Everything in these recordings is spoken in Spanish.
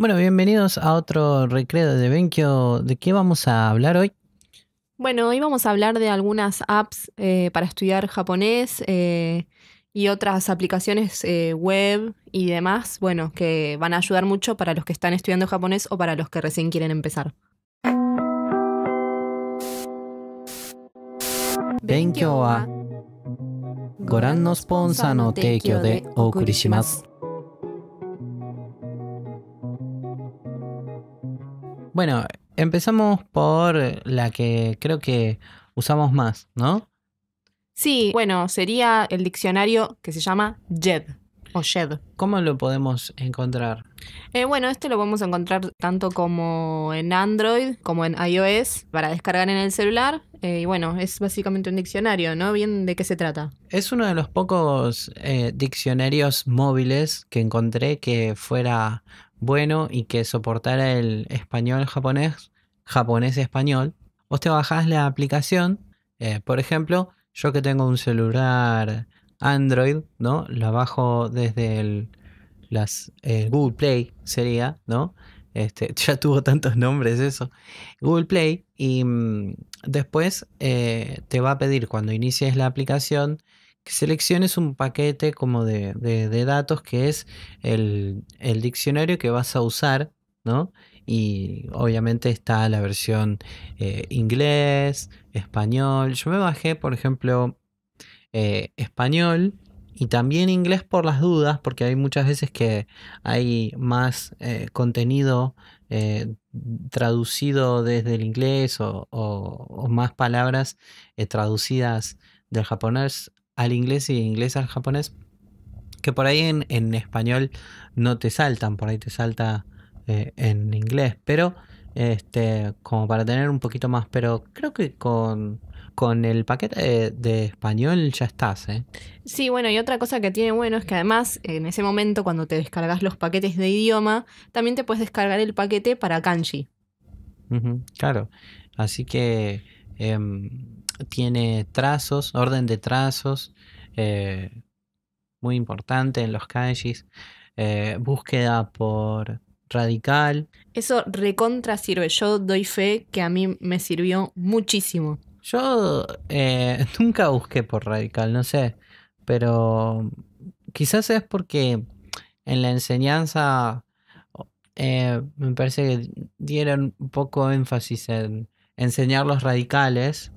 Bueno, bienvenidos a otro recreo de Benkyo. ¿De qué vamos a hablar hoy? Bueno, hoy vamos a hablar de algunas apps eh, para estudiar japonés eh, y otras aplicaciones eh, web y demás, bueno, que van a ayudar mucho para los que están estudiando japonés o para los que recién quieren empezar. Benkyo wa Goran de Bueno, empezamos por la que creo que usamos más, ¿no? Sí, bueno, sería el diccionario que se llama JED o Shed. ¿Cómo lo podemos encontrar? Eh, bueno, este lo podemos encontrar tanto como en Android como en iOS para descargar en el celular. Eh, y bueno, es básicamente un diccionario, ¿no? Bien, ¿de qué se trata? Es uno de los pocos eh, diccionarios móviles que encontré que fuera bueno y que soportara el español japonés, japonés-español, vos te bajas la aplicación, eh, por ejemplo, yo que tengo un celular Android, ¿no? La bajo desde el, las, eh, Google Play, sería, ¿no? Este, ya tuvo tantos nombres eso. Google Play y mm, después eh, te va a pedir cuando inicies la aplicación Selecciones un paquete como de, datos que es el, diccionario que vas a usar, ¿no? Y obviamente está la versión eh, inglés, español. Yo me bajé, por ejemplo, eh, español y también inglés por las dudas, porque hay muchas veces que hay más eh, contenido traducido desde el inglés o, más palabras traducidas del japonés al inglés y inglés al japonés, que por ahí en, español no te saltan, por ahí te salta eh, en inglés, pero este, como para tener un poquito más, pero creo que con, el paquete de, español ya estás, ¿eh? Sí, bueno, y otra cosa que tiene bueno es que además en ese momento cuando te descargas los paquetes de idioma, también te puedes descargar el paquete para kanji. claro, así que... Em, tiene trazos, orden de trazos, eh, muy importante en los kanjis, eh, búsqueda por radical. Eso recontra sirve, yo doy fe que a mí me sirvió muchísimo. Yo eh, nunca busqué por radical, no sé, pero quizás es porque en la enseñanza me parece que dieron un poco énfasis en enseñar los radicales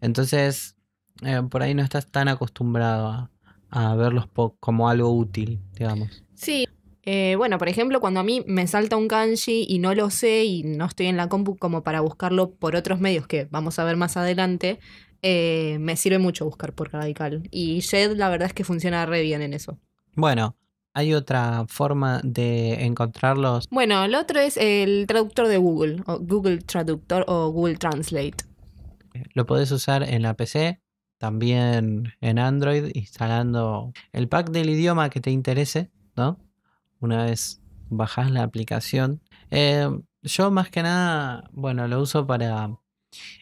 entonces, eh, por ahí no estás tan acostumbrado a, verlos como algo útil, digamos. Sí. Eh, bueno, por ejemplo, cuando a mí me salta un kanji y no lo sé y no estoy en la compu como para buscarlo por otros medios que vamos a ver más adelante, eh, me sirve mucho buscar por radical. Y Jed la verdad es que funciona re bien en eso. Bueno, ¿Hay otra forma de encontrarlos? Bueno, el otro es el traductor de Google, o Google Traductor o Google Translate. Lo podés usar en la PC, también en Android, instalando el pack del idioma que te interese, ¿no? Una vez bajás la aplicación. Eh, yo más que nada, bueno, lo uso para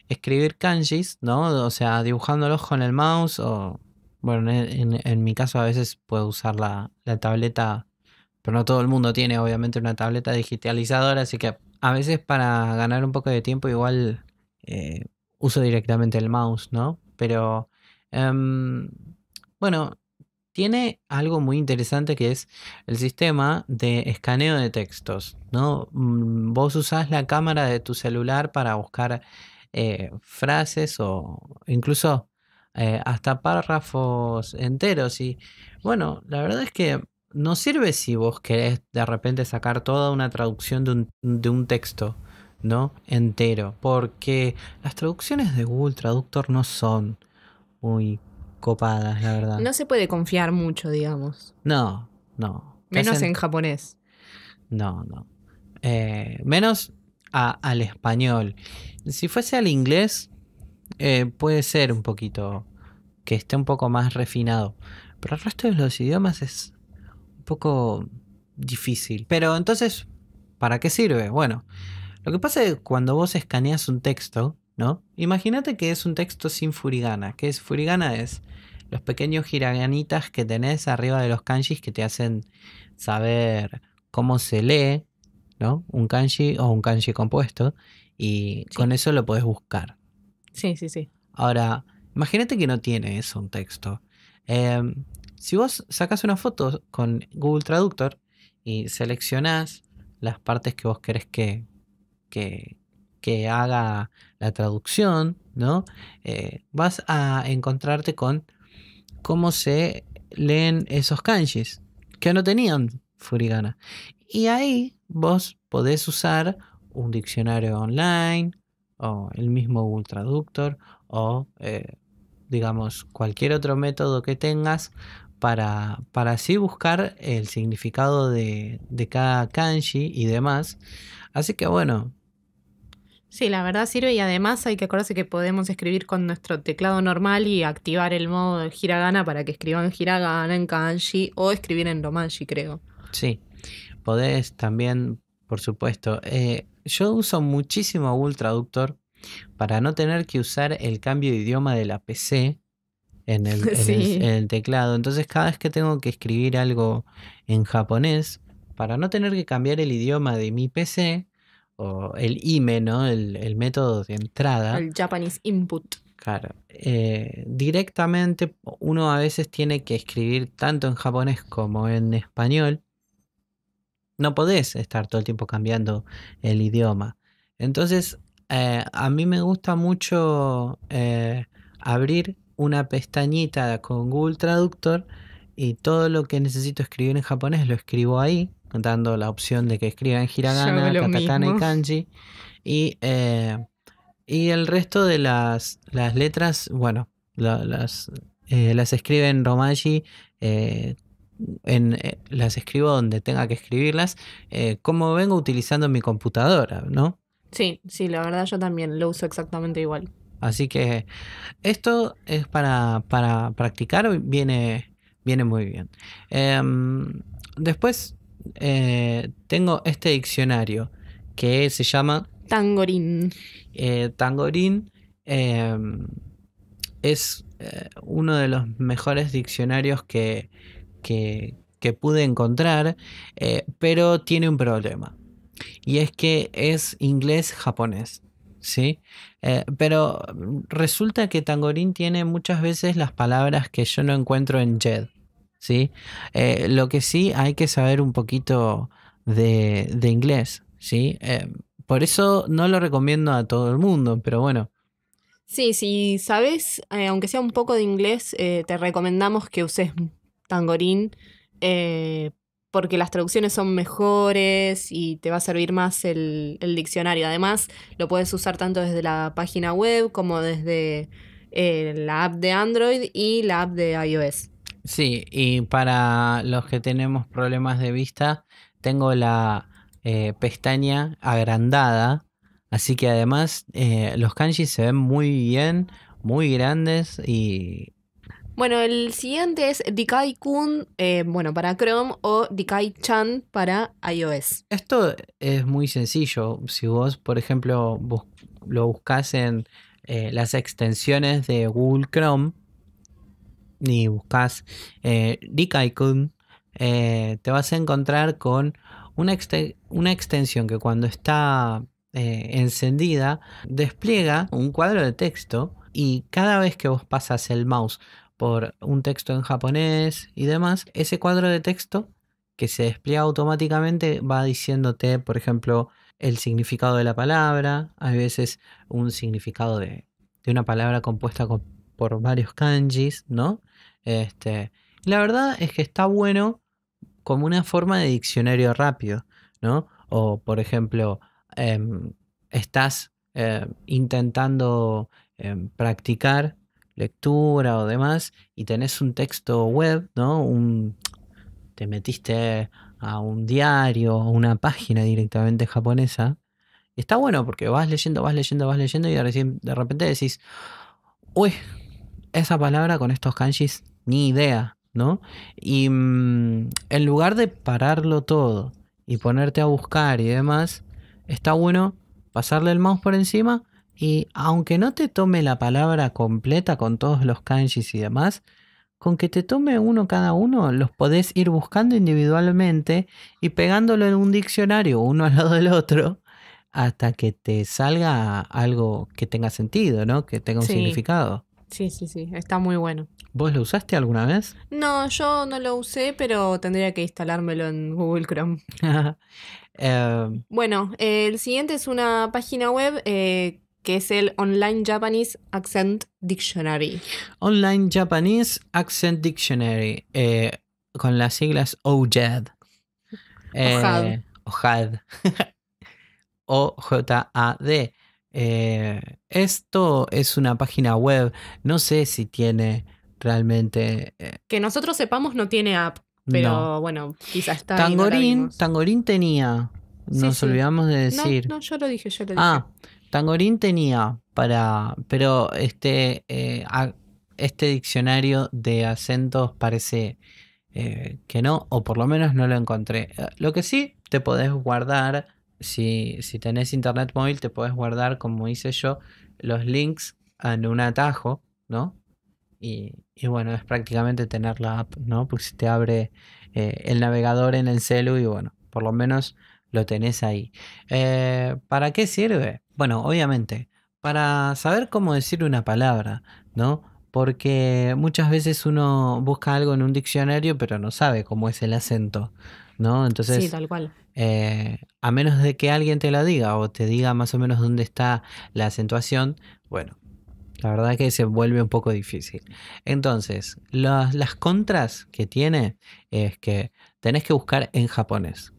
escribir kanjis, ¿no? O sea, dibujándolos con el mouse o, bueno, en, mi caso a veces puedo usar la, tableta, pero no todo el mundo tiene obviamente una tableta digitalizadora, así que a veces para ganar un poco de tiempo igual eh, uso directamente el mouse, ¿no? Pero, em, bueno, tiene algo muy interesante que es el sistema de escaneo de textos, ¿no? Mm, vos usás la cámara de tu celular para buscar eh, frases o incluso eh, hasta párrafos enteros. Y bueno, la verdad es que no sirve si vos querés de repente sacar toda una traducción de un, de un texto. ¿no? Entero, porque las traducciones de Google Traductor no son muy copadas, la verdad. No se puede confiar mucho, digamos. No, no. Menos en japonés. No, no. Eh, menos al español. Si fuese al inglés, eh, puede ser un poquito que esté un poco más refinado. Pero el resto de los idiomas es un poco difícil. Pero entonces, ¿para qué sirve? Bueno, lo que pasa es que cuando vos escaneas un texto, ¿no? Imagínate que es un texto sin furigana. ¿Qué es furigana? Es los pequeños hiraganitas que tenés arriba de los kanjis que te hacen saber cómo se lee, ¿no? Un kanji o un kanji compuesto. Y con eso lo podés buscar. Sí, sí, sí. Ahora, imagínate que no tiene eso un texto. Em, si vos sacas una foto con Google Traductor y seleccionás las partes que vos querés que que, haga la traducción, ¿no? Eh, vas a encontrarte con cómo se leen esos kanjis, que no tenían furigana. Y ahí vos podés usar un diccionario online o el mismo Google Traductor o, eh, digamos, cualquier otro método que tengas para, para, así buscar el significado de, de, cada kanji y demás. Así que bueno, Sí, la verdad sirve y además hay que acordarse que podemos escribir con nuestro teclado normal y activar el modo hiragana para que escriban hiragana en kanji o escribir en romanji, creo. Sí, podés también, por supuesto. Eh, yo uso muchísimo Google Traductor para no tener que usar el cambio de idioma de la PC en el teclado. Entonces cada vez que tengo que escribir algo en japonés, para no tener que cambiar el idioma de mi PC, o el IME, El, método de entrada. El Japanese Input. Claro. Eh, directamente uno a veces tiene que escribir tanto en japonés como en español. No podés estar todo el tiempo cambiando el idioma. Entonces, eh, a mí me gusta mucho eh, abrir una pestañita con Google Traductor y todo lo que necesito escribir en japonés lo escribo ahí dando la opción de que escriban hiragana, katakana y kanji. Eh, y, el resto de las, las letras, bueno, las, eh, las escriben Romaji eh, en, eh, las escribo donde tenga que escribirlas, como vengo utilizando mi computadora, ¿no? Sí, sí, la verdad yo también lo uso exactamente igual. Así que esto es para, practicar, viene, viene muy bien. Em, después eh, tengo este diccionario que se llama... Tangorín. Eh, tangorín eh, es uno de los mejores diccionarios que, que, pude encontrar, pero tiene un problema. Y es que es inglés-japonés. ¿sí? pero resulta que Tangorín tiene muchas veces las palabras que yo no encuentro en JED. ¿sí? Eh, lo que sí hay que saber un poquito de, inglés, ¿sí? Eh, por eso no lo recomiendo a todo el mundo, pero bueno. Sí, si sabes, eh, aunque sea un poco de inglés, te recomendamos que uses Tangorín porque las traducciones son mejores y te va a servir más el, diccionario. Además, lo puedes usar tanto desde la página web como desde la app de Android y la app de iOS. Sí, y para los que tenemos problemas de vista, tengo la eh, pestaña agrandada, así que además eh, los kanji se ven muy bien, muy grandes y... Bueno, el siguiente es Dikai-kun, eh, bueno, para Chrome o Dikai-chan para iOS. Esto es muy sencillo. Si vos, por ejemplo, lo buscas en las extensiones de Google Chrome, ni buscas eh, eh, te vas a encontrar con una, una extensión que cuando está eh, encendida despliega un cuadro de texto y cada vez que vos pasas el mouse por un texto en japonés y demás, ese cuadro de texto que se despliega automáticamente va diciéndote, por ejemplo, el significado de la palabra, hay veces un significado de una palabra compuesta con por varios kanjis, ¿no? Este, la verdad es que está bueno como una forma de diccionario rápido, ¿no? O, por ejemplo, em, estás em, intentando em, practicar lectura o demás y tenés un texto web, ¿no? Un, te metiste a un diario o una página directamente japonesa. Y está bueno porque vas leyendo, vas leyendo, vas leyendo y de repente decís, uy, esa palabra con estos kanjis, ni idea, ¿no? Y mm, en lugar de pararlo todo y ponerte a buscar y demás, está bueno pasarle el mouse por encima y aunque no te tome la palabra completa con todos los kanjis y demás, con que te tome uno cada uno, los podés ir buscando individualmente y pegándolo en un diccionario uno al lado del otro hasta que te salga algo que tenga sentido, ¿no? Que tenga un significado. Sí, sí, sí, está muy bueno. ¿Vos lo usaste alguna vez? No, yo no lo usé, pero tendría que instalármelo en Google Chrome. Eh, bueno, el siguiente es una página web eh, que es el Online Japanese Accent Dictionary. Online Japanese Accent Dictionary, eh, con las siglas OJAD. OJAD. OJAD. o j eh, esto es una página web, no sé si tiene realmente... Eh, que nosotros sepamos no tiene app, pero bueno, quizás está... Tangorín, Tangorín tenía, nos olvidamos de decir... No, yo lo dije, yo ah, dije. Ah, Tangorín tenía para... Pero este, eh, este diccionario de acentos parece... que no, o por lo menos no lo encontré. Lo que sí te podés guardar si, tenés internet móvil, te podés guardar, como hice yo, los links en un atajo, ¿no? Y, bueno, es prácticamente tener la app, ¿no? Porque si te abre eh, el navegador en el celu y bueno, por lo menos lo tenés ahí. Eh, ¿Para qué sirve? Bueno, obviamente, para saber cómo decir una palabra, ¿no? porque muchas veces uno busca algo en un diccionario, pero no sabe cómo es el acento, ¿no? Entonces, sí, tal cual. Eh, a menos de que alguien te lo diga o te diga más o menos dónde está la acentuación, bueno, la verdad que se vuelve un poco difícil. Entonces, las contras que tiene es que tenés que buscar en japonés.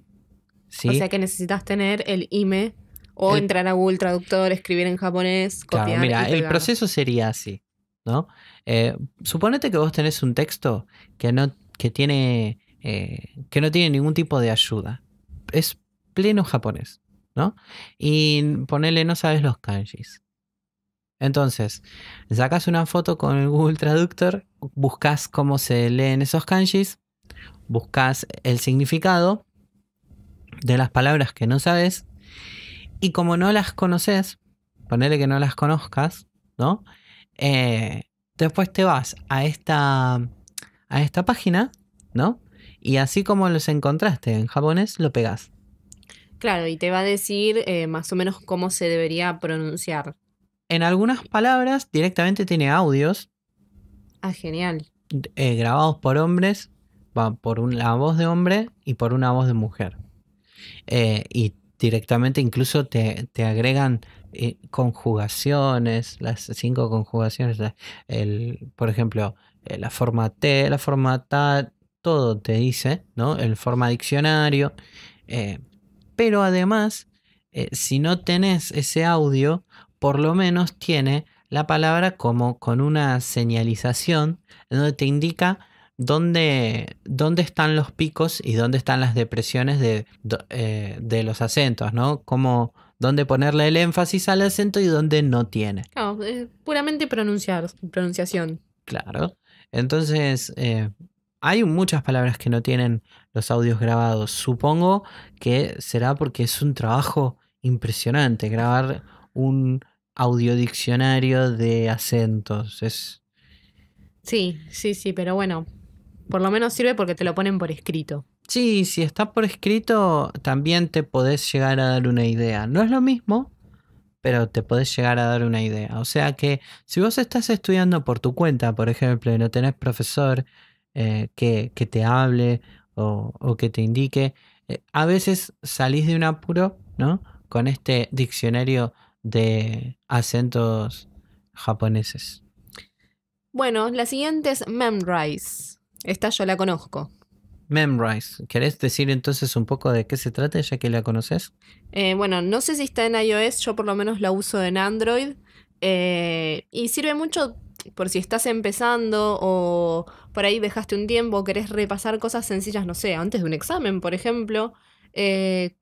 ¿sí? O sea que necesitas tener el IME o entrar a Google Traductor, escribir en japonés, copiar. Claro, mira, el proceso sería así. ¿no? Eh, suponete que vos tenés un texto que no, que tiene, eh, que no tiene ningún tipo de ayuda. Es pleno japonés, ¿no? Y ponele, no sabes los kanjis. Entonces, sacas una foto con el Google Traductor, buscas cómo se leen esos kanjis, buscas el significado de las palabras que no sabes, y como no las conoces, ponele que no las conozcas, ¿no? Eh, después te vas a esta, a esta página, ¿no? Y así como los encontraste en japonés, lo pegas. Claro, y te va a decir eh, más o menos cómo se debería pronunciar. En algunas palabras directamente tiene audios. Ah, genial. Eh, grabados por hombres, va por una voz de hombre y por una voz de mujer. y directamente incluso te, te, agregan eh, conjugaciones, las cinco conjugaciones, el, por ejemplo, eh, la forma T, la forma T, todo te dice, ¿no? El forma diccionario. Eh, pero además, si no tenés ese audio, por lo menos tiene la palabra como con una señalización donde te indica dónde, dónde están los picos y dónde están las depresiones de, los acentos, ¿no? como dónde ponerle el énfasis al acento y dónde no tiene. No, es puramente pronunciar, pronunciación. Claro. Entonces, eh, hay muchas palabras que no tienen los audios grabados. Supongo que será porque es un trabajo impresionante grabar un audiodiccionario de acentos. Es... Sí, sí, sí, pero bueno, por lo menos sirve porque te lo ponen por escrito. Sí, si está por escrito, también te podés llegar a dar una idea. No es lo mismo, pero te podés llegar a dar una idea. O sea que si vos estás estudiando por tu cuenta, por ejemplo, y no tenés profesor eh, que, te hable o, que te indique, eh, a veces salís de un apuro, ¿no? Con este diccionario de acentos japoneses. Bueno, la siguiente es Memrise. Esta yo la conozco. Memrise. ¿Querés decir entonces un poco de qué se trata ya que la conoces? Eh, bueno, no sé si está en iOS, yo por lo menos la uso en Android. Eh, y sirve mucho por si estás empezando o por ahí dejaste un tiempo, querés repasar cosas sencillas, no sé, antes de un examen, por ejemplo. Eh,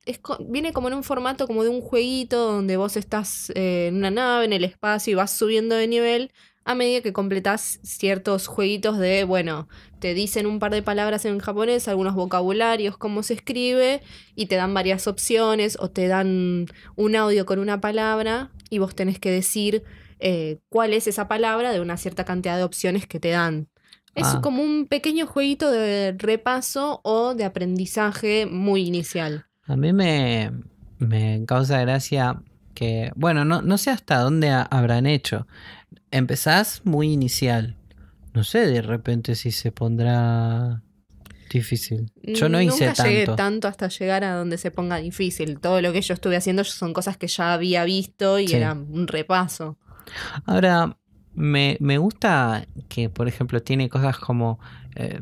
viene como en un formato como de un jueguito donde vos estás en una nave, en el espacio y vas subiendo de nivel a medida que completás ciertos jueguitos de, bueno, te dicen un par de palabras en japonés, algunos vocabularios, cómo se escribe, y te dan varias opciones o te dan un audio con una palabra y vos tenés que decir eh, cuál es esa palabra de una cierta cantidad de opciones que te dan. Es ah. como un pequeño jueguito de repaso o de aprendizaje muy inicial. A mí me, causa gracia que, bueno, no, sé hasta dónde habrán hecho empezás muy inicial. No sé, de repente si se pondrá difícil. Yo no hice tanto. llegué tanto hasta llegar a donde se ponga difícil. Todo lo que yo estuve haciendo son cosas que ya había visto y era un repaso. Ahora, me, me, gusta que, por ejemplo, tiene cosas como eh,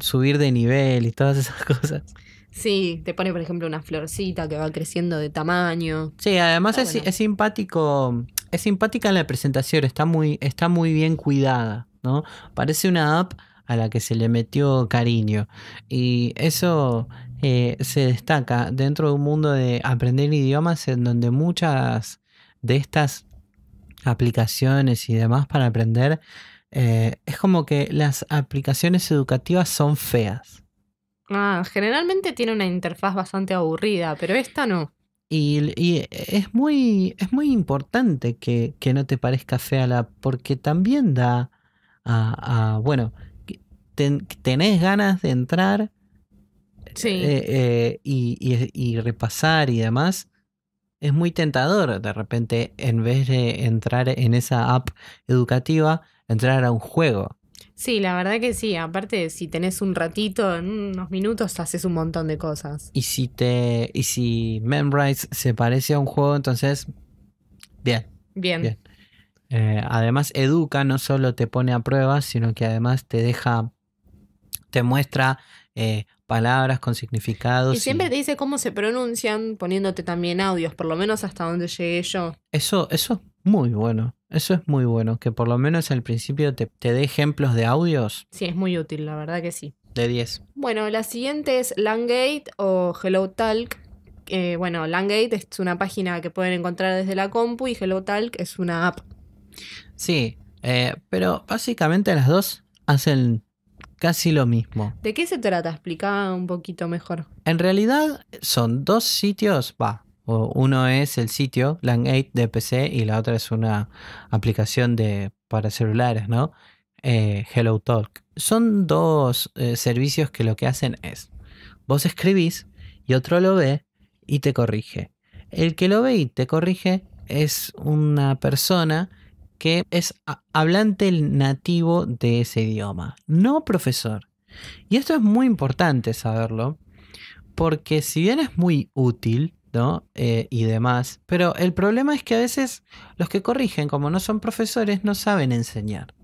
subir de nivel y todas esas cosas. Sí, te pone, por ejemplo, una florcita que va creciendo de tamaño. Sí, además ah, es, es simpático es simpática la presentación, está muy, está muy bien cuidada, ¿no? Parece una app a la que se le metió cariño. Y eso eh, se destaca dentro de un mundo de aprender idiomas en donde muchas de estas aplicaciones y demás para aprender, eh, es como que las aplicaciones educativas son feas. Ah, generalmente tiene una interfaz bastante aburrida, pero esta no. Y, es, muy, es muy importante que, no te parezca fea la. porque también da a. bueno, tenés ganas de entrar eh, eh, y, y, repasar y demás. Es muy tentador de repente, en vez de entrar en esa app educativa, entrar a un juego. Sí, la verdad que sí. Aparte, si tenés un ratito, en unos minutos, haces un montón de cosas. Y si te. Y si Memrise se parece a un juego, entonces. Bien. Bien. Eh, además, educa, no solo te pone a prueba, sino que además te deja. te muestra. Eh, palabras con significados. Y siempre te dice cómo se pronuncian, poniéndote también audios, por lo menos hasta donde llegué yo. Eso, eso muy bueno. Eso es muy bueno, que por lo menos al principio te, te dé ejemplos de audios. Sí, es muy útil, la verdad que sí. De 10. Bueno, la siguiente es Langate o Hello Talk. Eh, bueno, Langate es una página que pueden encontrar desde la compu y Hello es una app. Sí, eh, pero básicamente las dos hacen casi lo mismo. ¿De qué se trata? Explica un poquito mejor. En realidad son dos sitios, va, uno es el sitio Lang8 de PC y la otra es una aplicación de, para celulares, ¿no? Eh, HelloTalk. Son dos eh, servicios que lo que hacen es, vos escribís y otro lo ve y te corrige. El que lo ve y te corrige es una persona que es hablante nativo de ese idioma, no profesor. Y esto es muy importante saberlo, porque si bien es muy útil, eh, y demás. Pero el problema es que a veces los que corrigen, como no son profesores, no saben enseñar.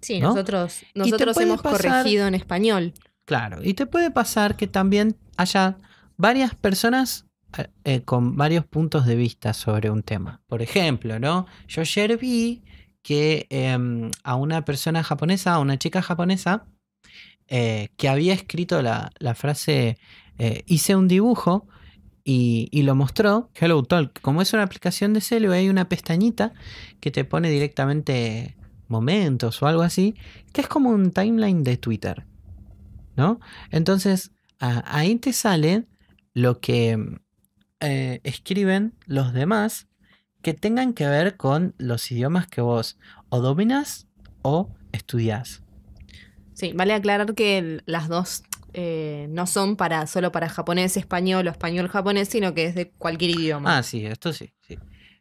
Sí, nosotros, nosotros hemos corregido en español. Claro, y te puede pasar que también haya varias personas eh, eh, con varios puntos de vista sobre un tema. Por ejemplo, ¿no? Yo ayer vi que em, a una persona japonesa, a una chica japonesa, que había escrito la, la frase, hice un dibujo, y, lo mostró, Hello Talk. Como es una aplicación de celu, hay una pestañita que te pone directamente momentos o algo así, que es como un timeline de Twitter. ¿No? Entonces, ahí te sale lo que mm, eh, escriben los demás que tengan que ver con los idiomas que vos o dominas o estudias. Sí, vale aclarar que las dos eh, no son para solo para japonés, español o español japonés, sino que es de cualquier idioma. Ah, sí, esto sí.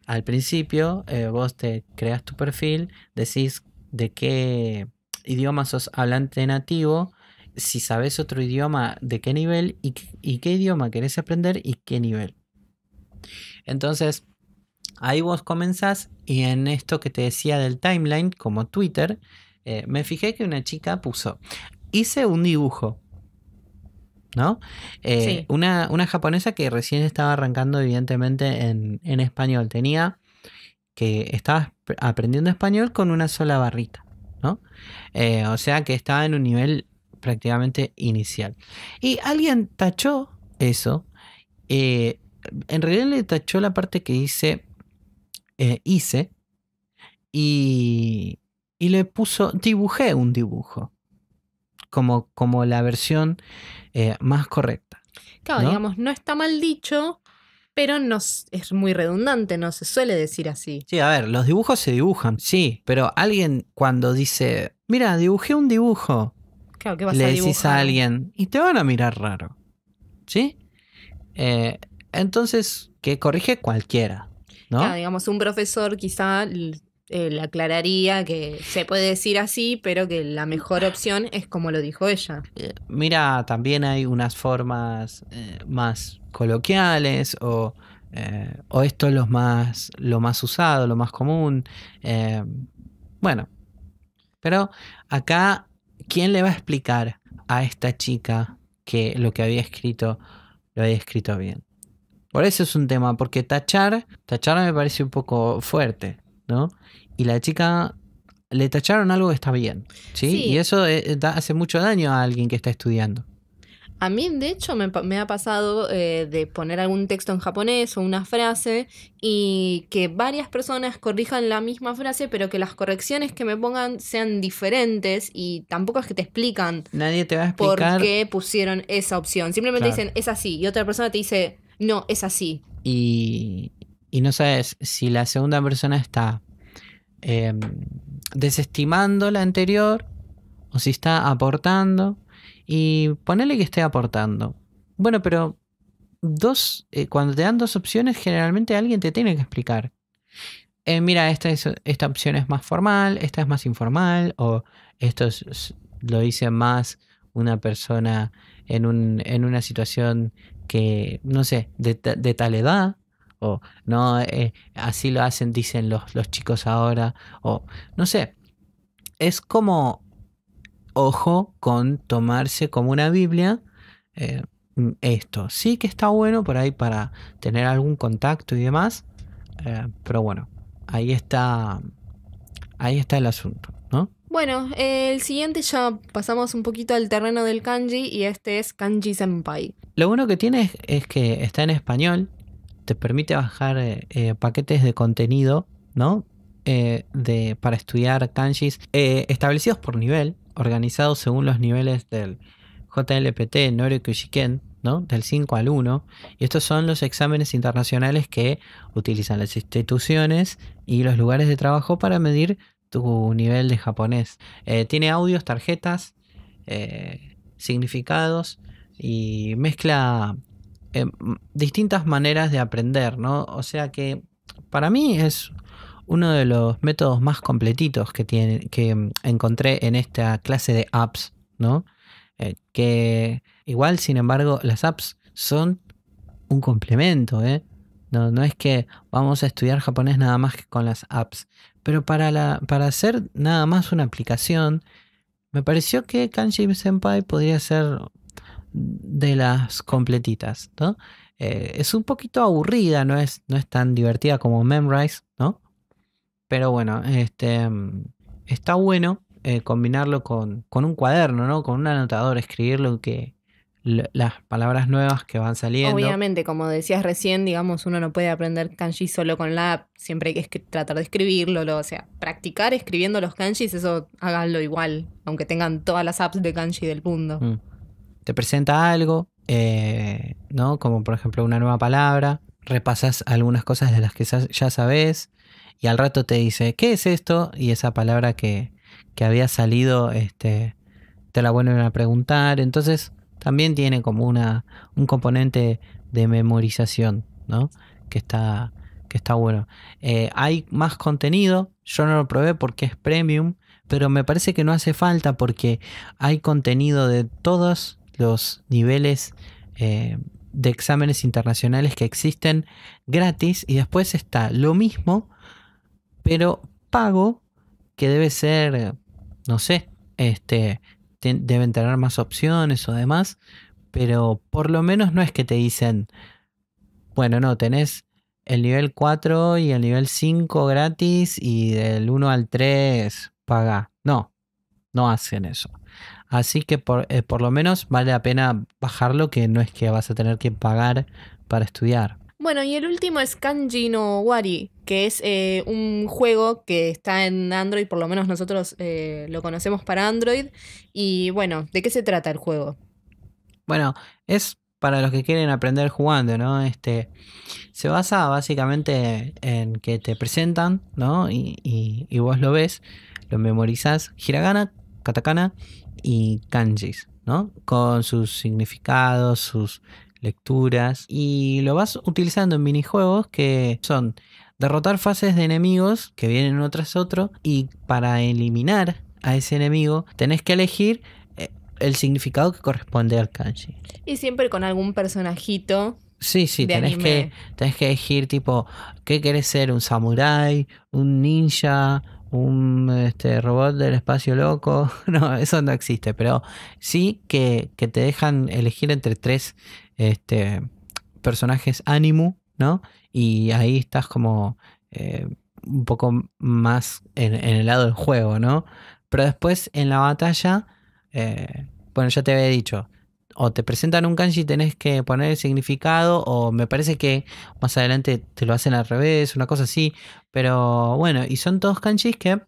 Al principio eh, vos te creas tu perfil, decís de qué idioma sos hablante nativo, si sabes otro idioma, de qué nivel y, qué idioma querés aprender y qué nivel. Entonces, ahí vos comenzás y en esto que te decía del timeline, como Twitter, eh, me fijé que una chica puso, hice un dibujo ¿no? Eh, una, japonesa que recién estaba arrancando, evidentemente, en, español. Tenía que estaba aprendiendo español con una sola barrita, ¿no? Eh, o sea que estaba en un nivel prácticamente inicial. Y alguien tachó eso. Eh, en realidad le tachó la parte que dice hice y, y le puso dibujé un dibujo como, la versión eh, más correcta. Claro, digamos, no está mal dicho, pero es muy redundante, no se suele decir así. Sí, a ver, los dibujos se dibujan, sí, pero alguien cuando dice, mira, dibujé un dibujo, ¿qué le decís a alguien y te van a mirar raro, ¿sí? Eh, entonces, qué corrige cualquiera, ¿no? Claro, digamos, un profesor quizá eh, le aclararía que se puede decir así, pero que la mejor opción es como lo dijo ella. Eh, mira, también hay unas formas eh, más coloquiales o, o esto es lo más, lo más usado, lo más común. bueno, pero acá, ¿quién le va a explicar a esta chica que lo que había escrito lo había escrito bien? Por eso es un tema, porque tachar, tachar me parece un poco fuerte, ¿no? y la chica le tacharon algo que está bien. ¿sí? Y eso eh, hace mucho daño a alguien que está estudiando. A mí, de hecho, me, ha pasado eh, de poner algún texto en japonés o una frase y que varias personas corrijan la misma frase, pero que las correcciones que me pongan sean diferentes y tampoco es que te explican. Nadie te va a explicar. Por qué pusieron esa opción. Simplemente dicen, es así. Y otra persona te dice, no, es así. Y, y no sabes si la segunda persona está Em, desestimando la anterior o si está aportando. Y ponele que esté aportando. Bueno, pero dos, eh, cuando te dan dos opciones, generalmente alguien te tiene que explicar. Eh, mira, esta, esta opción es más formal, esta es más informal, o esto lo dice más una persona en, una situación que, no sé, de tal edad o no, eh, así lo hacen, dicen los, los chicos ahora, o no sé, es como ojo con tomarse como una Biblia. Eh, esto sí que está bueno por ahí para tener algún contacto y demás, eh, pero bueno, ahí está, ahí está el asunto, Bueno, el siguiente ya pasamos un poquito al terreno del kanji y este es kanji senpai. Lo bueno que tiene es que está en español, te permite bajar eh, eh, paquetes de contenido, ¿no? Eh, de, para estudiar kanjis establecidos por nivel, organizados según los niveles del JLPT Nori Kushiken, ¿no? del 5 al 1, y estos son los exámenes internacionales que utilizan las instituciones y los lugares de trabajo para medir tu nivel de japonés. tiene audios, tarjetas, significados y mezcla eh, distintas maneras de aprender, ¿no? O sea que para mí es uno de los métodos más completitos que, tiene, que mm, encontré en esta clase de apps, ¿no? Eh, que igual, sin embargo, las apps son un complemento, ¿eh? No, es que vamos a estudiar japonés nada más que con las apps. Pero para, la, para hacer nada más una aplicación, me pareció que Kanji Senpai podría ser de las completitas, ¿no? Eh, es un poquito aburrida, no es, no es tan divertida como Memrise, ¿no? Pero bueno, este, mm, está bueno eh, combinarlo con, con, un cuaderno, ¿no? Con un anotador, escribirlo que las palabras nuevas que van saliendo. Obviamente, como decías recién, digamos, uno no puede aprender kanji solo con la app, siempre hay que tratar de escribirlo, o sea, practicar escribiendo los kanjis, eso háganlo igual, aunque tengan todas las apps de kanji del mundo. Mm te presenta algo, eh, ¿no? Como por ejemplo una nueva palabra, repasas algunas cosas de las que ya sabes y al rato te dice, ¿qué es esto? Y esa palabra que, había salido, este, te la vuelven a preguntar. Entonces también tiene como una, un componente de memorización, ¿no? Que está, que está bueno. Eh, hay más contenido, yo no lo probé porque es premium, pero me parece que no hace falta porque hay contenido de todos los niveles eh, de exámenes internacionales que existen gratis y después está lo mismo, pero pago, que debe ser, no sé, este, deben tener más opciones o demás, pero por lo menos no es que te dicen, bueno, no, tenés el nivel 4 y el nivel 5 gratis y del 1 al 3 paga. No, no hacen eso. Así que eh, por, lo menos vale la pena bajarlo, que no es que vas a tener que pagar para estudiar. Bueno, y el último es Kanji no Wari, que es eh, un juego que está en Android, por lo menos nosotros eh, lo conocemos para Android. Y bueno, ¿de qué se trata el juego? Bueno, es para los que quieren aprender jugando, ¿no? Este, se basa básicamente en que te presentan, ¿no? Y, y vos lo ves, lo memorizás, hiragana, katakana y kanjis, ¿no? Con sus significados, sus lecturas. Y lo vas utilizando en minijuegos que son derrotar fases de enemigos que vienen uno tras otro. Y para eliminar a ese enemigo, tenés que elegir eh, el significado que corresponde al kanji. Y siempre con algún personajito Sí, sí, tenés que, tenés que elegir tipo, ¿qué querés ser? ¿Un samurái? ¿Un ninja? un este, robot del espacio loco. No, eso no existe, pero sí que, te dejan elegir entre tres este, personajes animu, ¿no? Y ahí estás como eh, un poco más en, el lado del juego, ¿no? Pero después en la batalla, eh, bueno, ya te había dicho, o te presentan un kanji y tenés que poner el significado, o me parece que más adelante te lo hacen al revés, una cosa así. Pero bueno, y son todos kanjis que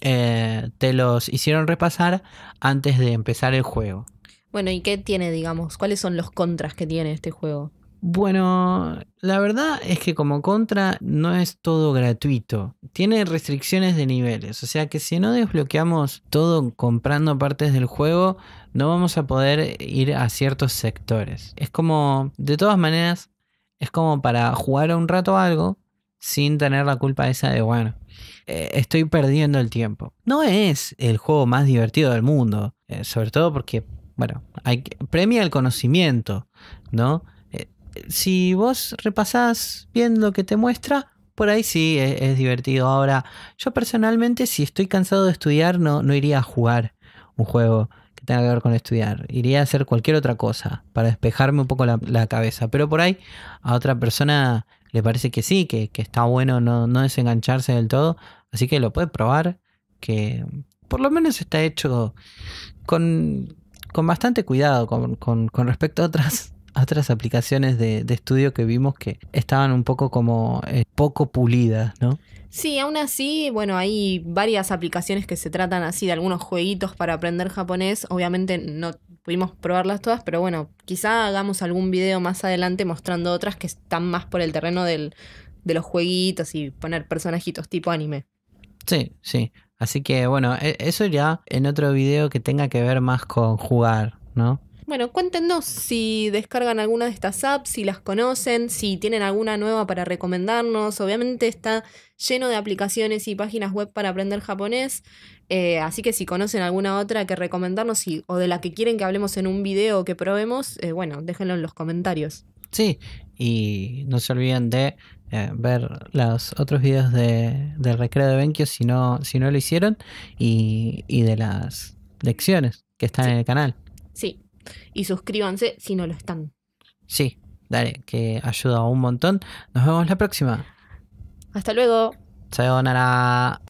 eh, te los hicieron repasar antes de empezar el juego. Bueno, ¿y qué tiene, digamos? ¿Cuáles son los contras que tiene este juego? Bueno, la verdad es que como contra no es todo gratuito. Tiene restricciones de niveles. O sea que si no desbloqueamos todo comprando partes del juego, no vamos a poder ir a ciertos sectores. Es como, de todas maneras, es como para jugar un rato algo sin tener la culpa esa de, bueno, eh, estoy perdiendo el tiempo. No es el juego más divertido del mundo, eh, sobre todo porque, bueno, hay, premia el conocimiento, ¿no? si vos repasás bien lo que te muestra, por ahí sí e-, es, divertido. Ahora, yo personalmente, si estoy cansado de estudiar, no, no iría a jugar un juego que tenga que ver con estudiar. Iría a hacer cualquier otra cosa para despejarme un poco la, cabeza. Pero por ahí a otra persona le parece que sí, que, está bueno no, no, desengancharse del todo. Así que lo puede probar, que por lo menos está hecho con, bastante cuidado con respecto a otras otras aplicaciones de, estudio que vimos que estaban un poco como eh, poco pulidas, ¿no? Sí, aún así, bueno, hay varias aplicaciones que se tratan así de algunos jueguitos para aprender japonés. Obviamente no pudimos probarlas todas, pero bueno, quizá hagamos algún video más adelante mostrando otras que están más por el terreno de los jueguitos y poner personajitos tipo anime. Sí, sí. Así que bueno, e-, eso ya en otro video que tenga que ver más con jugar, ¿no? Bueno, cuéntenos si descargan alguna de estas apps, si las conocen, si tienen alguna nueva para recomendarnos. Obviamente está lleno de aplicaciones y páginas web para aprender japonés, eh, así que si conocen alguna otra que recomendarnos o de la que quieren que hablemos en un video o que probemos, eh, bueno, déjenlo en los comentarios. Sí, y no se olviden de eh, ver los otros videos de, del recreo de Benkyo si no, si no lo hicieron y, de las lecciones que están en el canal. Sí, y suscríbanse si no lo están. Sí, dale, que ayuda un montón. Nos vemos la próxima. Hasta luego. Sayonara.